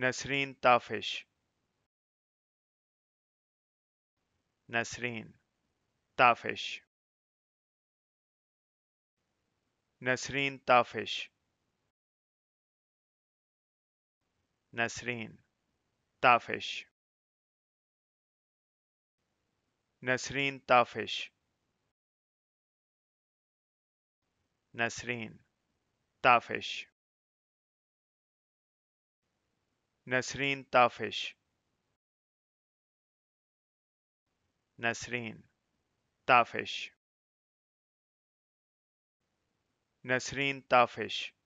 Nasreen Tafish. Nasreen Tafish. Nasreen Tafish. Nasreen Tafish. Nasreen Tafish. Nasreen Tafish. Nasreen ताफिश Nasreen ताफिश Nasreen ताफिश